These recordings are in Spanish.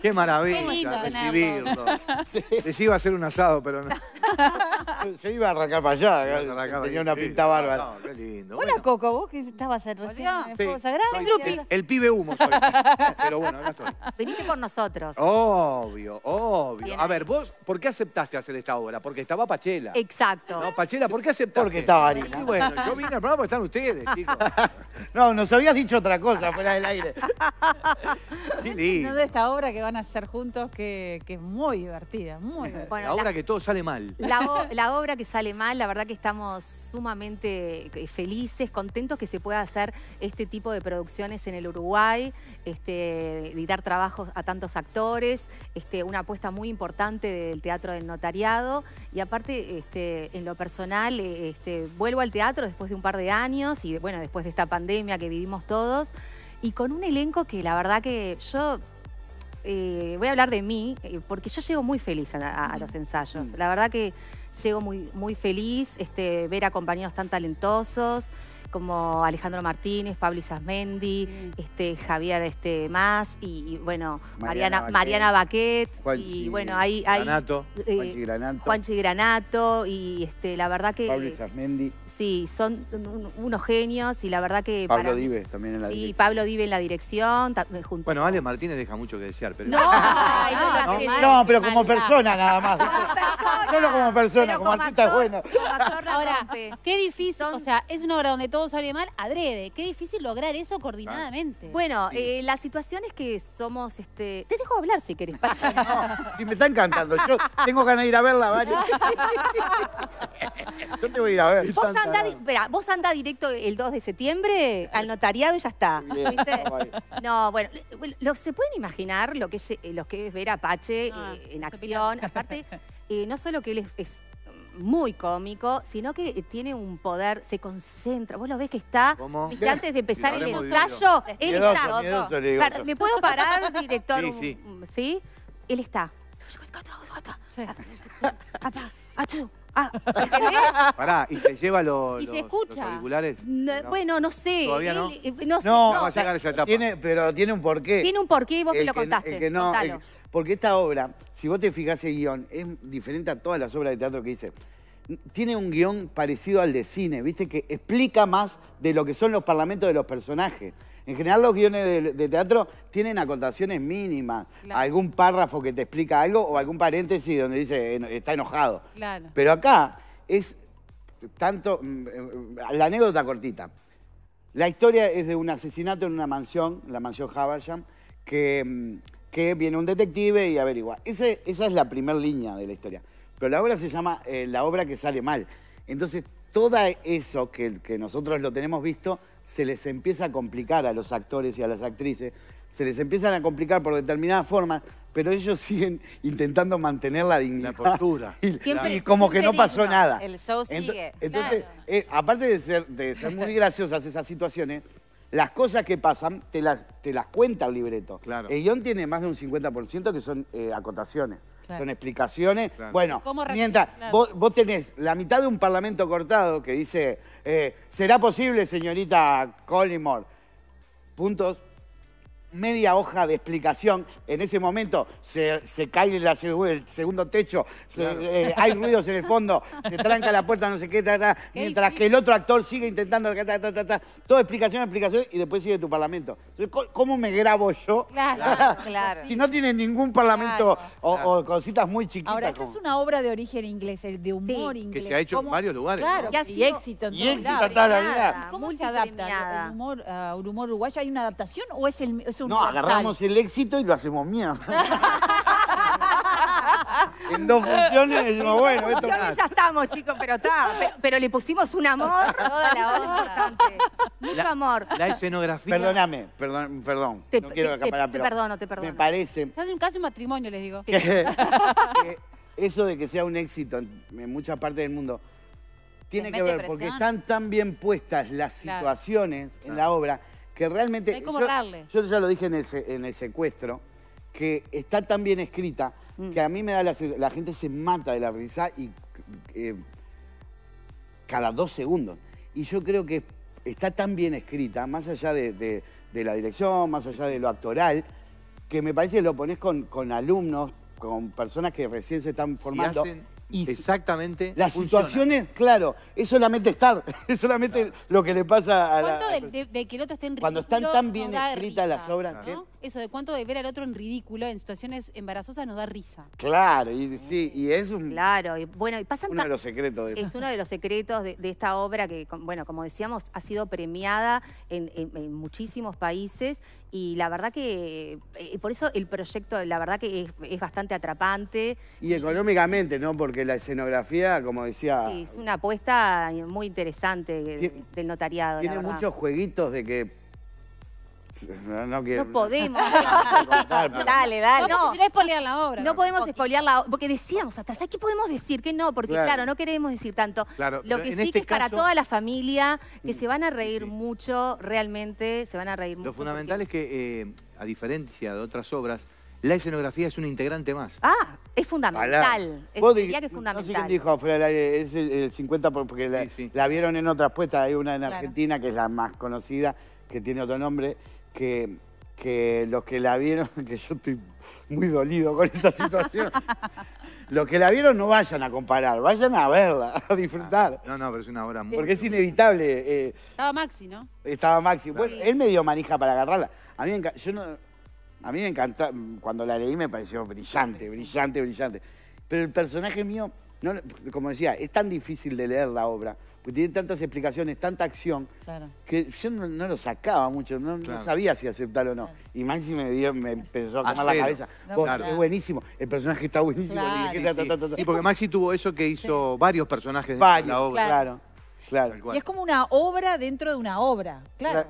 Qué maravilla recibirlo. iba a hacer un asado, pero no. se iba a arrancar para allá. Eh, tenía una pinta bárbara. qué lindo. Hola, Coco, vos que estabas en recién en Sagrado. El, el, pibe humo Pero bueno, acá estoy. por nosotros. Obvio, obvio. A ver, vos, ¿por qué aceptaste hacer esta obra? Porque estaba Pachela. Exacto. No, Pachela, ¿por qué aceptaste? Porque estaba Arina. bueno, yo vine al programa porque están ustedes, No, nos habías dicho otra cosa fuera del aire. Qué lindo. de esta obra que van a hacer juntos que, que es muy divertida, muy la, obra que todo sale mal. la, la obra que sale mal, la verdad que estamos sumamente eh, felices, contentos que se pueda hacer este tipo de producciones en el Uruguay, este, editar trabajos a tantos actores, este, una apuesta muy importante del Teatro del Notariado y aparte este, en lo personal eh, este, vuelvo al teatro después de un par de años y bueno, después de esta pandemia que vivimos todos y con un elenco que la verdad que yo eh, voy a hablar de mí, porque yo llego muy feliz a los mm. ensayos. Mm. La verdad que llego muy, muy feliz, este, ver a compañeros tan talentosos como Alejandro Martínez, Pablo Isasmendi, este, Javier este, Más y, bueno, Mariana, Mariana Baquet, y bueno, ahí, ahí Granato, eh, Granato, Granato y este, la verdad que... Pablo Isasmendi. Sí, son unos genios y la verdad que... Pablo Dive también en la dirección. Sí, Pablo Dive en la dirección. bueno, Ale Martínez deja mucho que desear, pero... No, no, no, pero como persona nada más. Persona, Solo como persona, como, artista es bueno. Ahora, qué difícil, o sea, es una obra donde todo sale mal, adrede. Qué difícil lograr eso coordinadamente. Bueno, eh, la situación es que somos... este Te dejo hablar si querés, Pacho. No, si me está encantando, yo tengo ganas de ir a verla varias. yo te voy a ir a ver vos anda directo el 2 de septiembre al notariado y ya está. No, bueno, ¿se pueden imaginar lo que es, ver a Apache en acción? Aparte, no solo que él es, muy cómico, sino que tiene un poder, se concentra. Vos lo ves que está, antes de empezar el ensayo, él está. ¿Me puedo parar, director? Sí, sí. ¿Sí? Él está. Ah, ¿entendés? Pará, ¿y se lleva los, ¿Y se escucha? Bueno, no sé. ¿Todavía no? Eh, no va a llegar esa etapa. pero tiene un porqué. Tiene un porqué y vos me lo contaste. porque esta obra, si vos te fijás el guión, es diferente a todas las obras de teatro que hice. Tiene un guión parecido al de cine, ¿viste? Que explica más de lo que son los parlamentos de los personajes. En general los guiones de, teatro tienen acotaciones mínimas, algún párrafo que te explica algo o algún paréntesis donde dice está enojado. Pero acá es tanto, mm, eh, la anécdota cortita. La historia es de un asesinato en una mansión, la mansión Habersham, que, mm, viene un detective y averigua. esa es la primera línea de la historia. Pero la obra se llama eh, La obra que sale mal. Entonces, todo eso que nosotros lo tenemos visto se les empieza a complicar a los actores y a las actrices, se les empiezan a complicar por determinadas formas, pero ellos siguen intentando mantener la dignidad. La postura. Y, como que no pasó nada. El show sigue. Entonces, eh, aparte de ser, de ser muy graciosas esas situaciones, las cosas que pasan te las, te las cuenta el libreto. Claro. El guión tiene más de un 50% que son eh, acotaciones. Son explicaciones. Bueno, mientras vos, tenés la mitad de un parlamento cortado que dice, eh, ¿será posible, señorita Collymore? Puntos, media hoja de explicación. En ese momento se, cae la el segundo techo, eh, hay ruidos en el fondo, se tranca la puerta, no sé qué, mientras que el otro actor sigue intentando. todo explicación, explicación, y después sigue tu parlamento. Entonces, ¿Cómo me grabo yo? Claro, claro. Si no tiene ningún parlamento o, cositas muy chiquitas. Ahora, esta es una obra de origen inglés, de humor inglés. Que se ha hecho en varios lugares. Claro, y, éxito. y éxito la vida. ¿Cómo se adapta el humor, ah, humor uruguayo? ¿Hay una adaptación o es el, es no, agarramos el éxito y lo hacemos mía. en dos funciones decimos, bueno, esto más. Ya estamos, chicos, pero está. Pero, le pusimos un amor. Toda la importante, Mucho amor. La escenografía. Perdóname, perdón, perdón. no quiero acaparar, te, Te perdono, te perdono. Me parece. Es un caso de matrimonio, les digo. eso de que sea un éxito en, muchas partes del mundo. Tiene que ver, porque están tan bien puestas las situaciones en la obra que realmente... yo, ya lo dije en, el secuestro, que está tan bien escrita mm. que a mí me da la, la gente se mata de la risa y eh, cada dos segundos. Y yo creo que está tan bien escrita, más allá de, la dirección, más allá de lo actoral, que me parece que lo pones con, alumnos, con personas que recién se están formando. Exactamente. Las situaciones, claro, es solamente estar, es solamente lo que le pasa a la... ¿Cuánto de, que el otro esté en ridículo? Cuando están tan bien escritas las obras... ¿no? Eso de cuánto de ver al otro en ridículo en situaciones embarazosas nos da risa. Claro, y, sí, y es un... Claro, bueno, y Uno de los secretos de... Es uno de los secretos de, esta obra que, bueno, como decíamos, ha sido premiada en muchísimos países y la verdad que eh, por eso el proyecto, la verdad que es, bastante atrapante. Y económicamente, ¿no? Porque la escenografía, como decía... es una apuesta muy interesante del notariado. Tiene muchos jueguitos de que no, podemos. dale, dale. No, no la obra. No podemos espolear la obra. Porque decíamos, hasta ¿sabes qué podemos decir? Que no, porque claro, no queremos decir tanto. Lo que sí este que es para toda la familia, que mm, se van a reír mucho, realmente se van a reír Lo mucho. Lo fundamental es que, eh, a diferencia de otras obras, la escenografía es un integrante más. Ah, es fundamental. Es que fundamental. No sé dijo es el, 50%, porque la, vieron en otras puestas. Hay una en Argentina que es la más conocida, que tiene otro nombre que, los que la vieron, que yo estoy muy dolido con esta situación, los que la vieron no vayan a comparar, vayan a verla, a disfrutar. No, no, pero es una obra muy... Porque es inevitable. Eh. Estaba Maxi, ¿no? estaba Maxi. Bueno, él me dio manija para agarrarla. A mí me yo a mí me encanta, cuando la leí me pareció brillante, brillante, brillante. Pero el personaje mío como decía, es tan difícil de leer la obra, porque tiene tantas explicaciones, tanta acción, que yo no, lo sacaba mucho, no, sabía si aceptar o no. Y Maxi me, dio, me empezó a quemar la cabeza. es buenísimo, el personaje está buenísimo. Y, porque Maxi tuvo eso que hizo varios personajes de la obra. Y es como una obra dentro de una obra. Claro.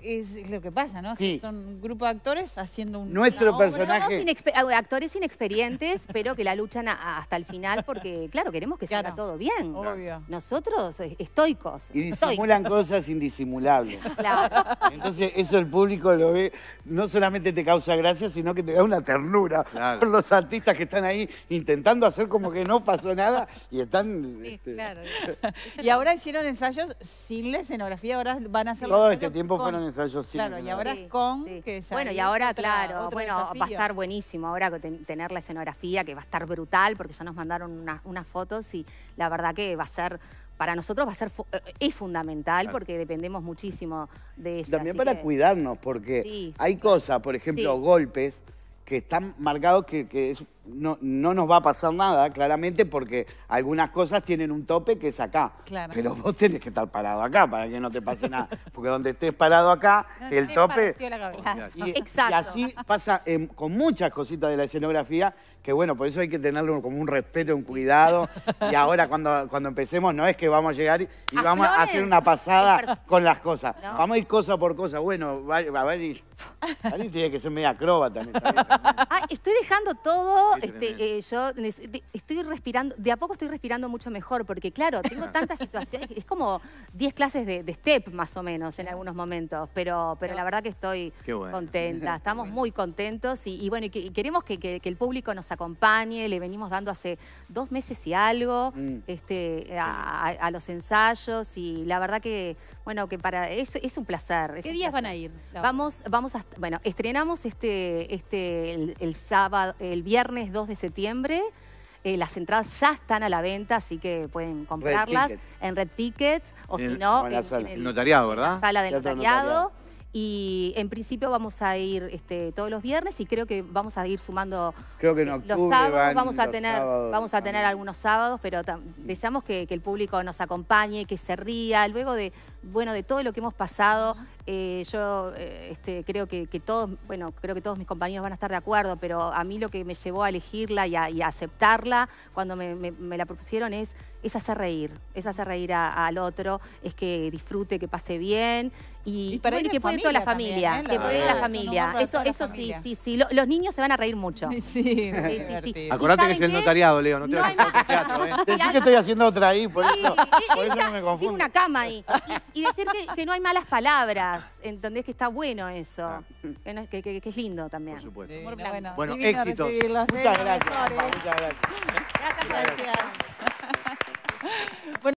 es, lo que pasa, ¿no? Son un grupo de actores haciendo un. Nuestro personaje. actores inexperientes, pero que la luchan hasta el final porque, claro, queremos que salga todo bien. Obvio. Nosotros, estoicos. Y disimulan cosas indisimulables. Claro. Entonces, eso el público lo ve. No solamente te causa gracia, sino que te da una ternura los artistas que están ahí intentando hacer como que no pasó nada y están. Este, claro. y ahora hicieron ensayos sin la escenografía, ahora van a hacer Todo este tiempo fueron ensayos sin Claro, y ahora es con Que ya Bueno, y ahora, claro, bueno, va a estar buenísimo ahora tener la escenografía, que va a estar brutal, porque ya nos mandaron unas fotos y la verdad que va a ser para nosotros va a ser eh, es fundamental porque dependemos muchísimo de eso. También para cuidarnos, porque hay cosas, por ejemplo, golpes que están marcados que, que es no, nos va a pasar nada, claramente, porque algunas cosas tienen un tope que es acá. Pero vos tenés que estar parado acá para que no te pase nada. Porque donde estés parado acá, el tope... y, así pasa em, con muchas cositas de la escenografía, que bueno, por eso hay que tenerlo como un respeto, un cuidado. Y ahora cuando, cuando empecemos no es que vamos a llegar y, vamos a hacer una pasada con las cosas. Vamos a ir cosa por cosa. Bueno, va, a ver alguien tiene que ser medio acróbata. Ah, estoy dejando todo este, eh, yo estoy respirando, de a poco estoy respirando mucho mejor, porque claro, tengo tantas situaciones, es como 10 clases de, step más o menos en algunos momentos, pero, pero la verdad que estoy contenta, estamos muy contentos y, bueno, queremos que, el público nos acompañe, le venimos dando hace dos meses y algo mm. este, a los ensayos y la verdad que bueno, que para es, es un placer. ¿Qué días van a ir? Vamos, vamos a, bueno, estrenamos este, este el, sábado, el viernes 2 de septiembre. Eh, las entradas ya están a la venta, así que pueden comprarlas en Red Ticket o si no, en, la sala de notariado. Y en principio vamos a ir este, todos los viernes y creo que vamos a ir sumando eh, los sábados. vamos a tener, vamos a tener algunos sábados, pero deseamos que, que el público nos acompañe, que se ría, luego de bueno, de todo lo que hemos pasado. Eh, yo eh, este, creo que, todos, bueno, creo que todos mis compañeros van a estar de acuerdo, pero a mí lo que me llevó a elegirla y a, aceptarla cuando me, la propusieron es, hacer reír, es hacer reír al otro, es que disfrute, que pase bien y, para que puede toda la familia, ¿eh? que la familia. Eso, eso, sí, sí, sí. Los niños se van a reír mucho. Sí, sí, sí, Acordate que es el notariado, Leo, no te no vas a teatro. ¿eh? Decí que estoy haciendo otra ahí, por eso, por eso no me confundo. Tiene una cama ahí y decir que, que, no hay malas palabras, ¿entendés? Que está bueno eso, que, que, es lindo también. Por supuesto. bueno, éxitos. Muchas ¿eh? gracias, muchas gracias. Gracias, gracias. gracias.